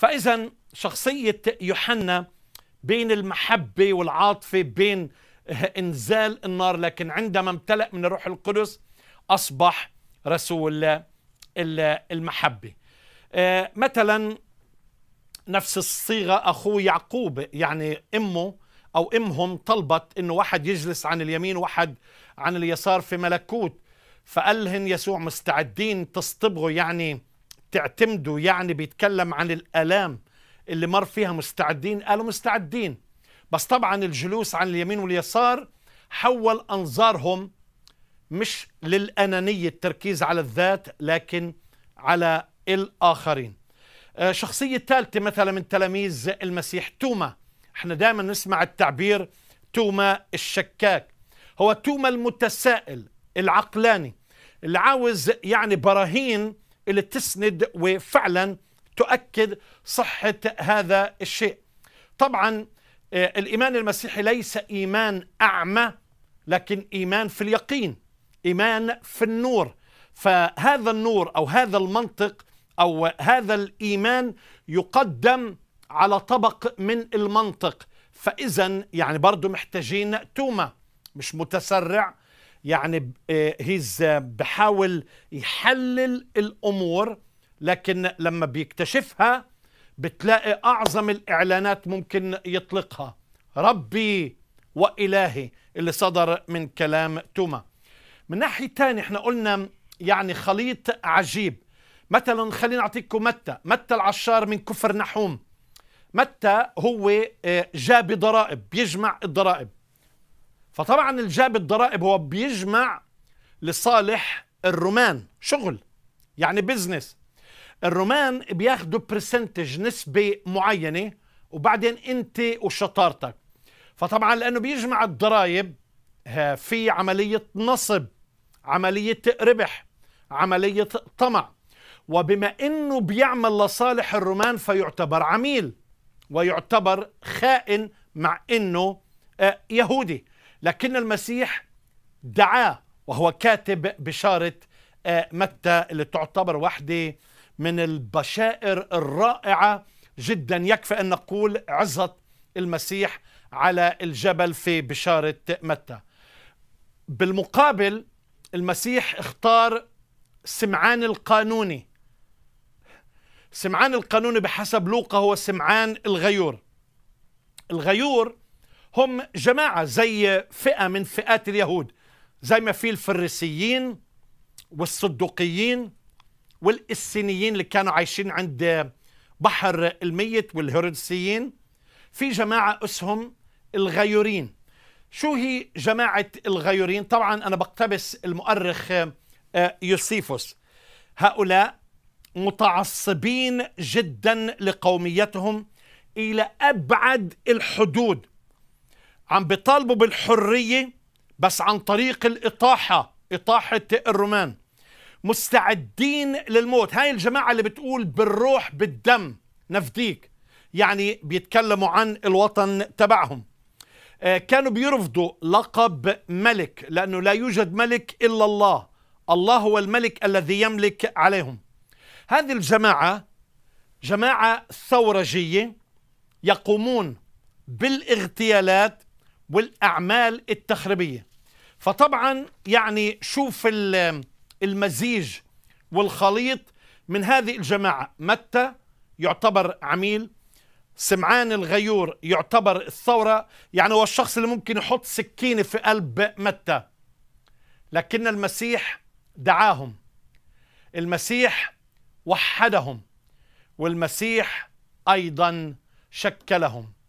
فاذا شخصيه يوحنا بين المحبه والعاطفه بين انزال النار لكن عندما امتلأ من الروح القدس اصبح رسول المحبه آه، مثلا نفس الصيغه اخوه يعقوب يعني امه او امهم طلبت انه واحد يجلس عن اليمين وواحد عن اليسار في ملكوت فقال لهم يسوع مستعدين تصطبغوا يعني تعتمدوا يعني بيتكلم عن الآلام اللي مر فيها مستعدين قالوا مستعدين بس طبعا الجلوس عن اليمين واليسار حول أنظارهم مش للأنانية التركيز على الذات لكن على الآخرين آه، شخصية ثالثة مثلا من تلاميذ المسيح توما احنا دائما نسمع التعبير توما الشكاك هو توما المتسائل العقلاني اللي عاوز يعني براهين اللي تسند وفعلا تؤكد صحة هذا الشيء طبعا آه، الإيمان المسيحي ليس إيمان أعمى لكن إيمان في اليقين إيمان في النور فهذا النور أو هذا المنطق أو هذا الإيمان يقدم على طبق من المنطق فإذا يعني برضو محتاجين تومة مش متسرع يعني هيز إيه، آه، بحاول يحلل الامور لكن لما بيكتشفها بتلاقي اعظم الاعلانات ممكن يطلقها ربي والهي اللي صدر من كلام توما من ناحيه ثانيه احنا قلنا يعني خليط عجيب مثلا خليني اعطيكم متى متى العشار من كفر نحوم متى هو آه، جاب ضرائب بيجمع الضرائب فطبعا الجاب الضرائب هو بيجمع لصالح الرومان شغل يعني بزنس الرومان بياخدوا برسنتج نسبة معينة وبعدين انت وشطارتك فطبعا لانه بيجمع الضرائب في عملية نصب عملية ربح عملية طمع وبما انه بيعمل لصالح الرومان فيعتبر عميل ويعتبر خائن مع انه آه، يهودي لكن المسيح دعاه وهو كاتب بشارة آه، متى اللي تعتبر واحدة من البشائر الرائعة جدا يكفي أن نقول عزة المسيح على الجبل في بشارة متى بالمقابل المسيح اختار سمعان القانوني سمعان القانوني بحسب لوقا هو سمعان الغيور الغيور هم جماعة زي فئة من فئات اليهود زي ما في الفريسيين والصدوقيين والإسينيين اللي كانوا عايشين عند بحر الميت والهيرودسيين في جماعة اسهم الغيورين شو هي جماعة الغيورين؟ طبعا أنا بقتبس المؤرخ آه، يوسيفوس هؤلاء متعصبين جدا لقوميتهم إلى أبعد الحدود عم بيطالبوا بالحريه بس عن طريق الاطاحه اطاحه الرومان مستعدين للموت هاي الجماعه اللي بتقول بالروح بالدم نفديك يعني بيتكلموا عن الوطن تبعهم آه، كانوا بيرفضوا لقب ملك لانه لا يوجد ملك الا الله الله هو الملك الذي يملك عليهم هذه الجماعه جماعه ثورجيه يقومون بالاغتيالات والاعمال التخريبيه فطبعا يعني شوف المزيج والخليط من هذه الجماعه متى يعتبر عميل سمعان الغيور يعتبر الثوره يعني هو الشخص اللي ممكن يحط سكينه في قلب متى لكن المسيح دعاهم المسيح وحدهم والمسيح ايضا شكلهم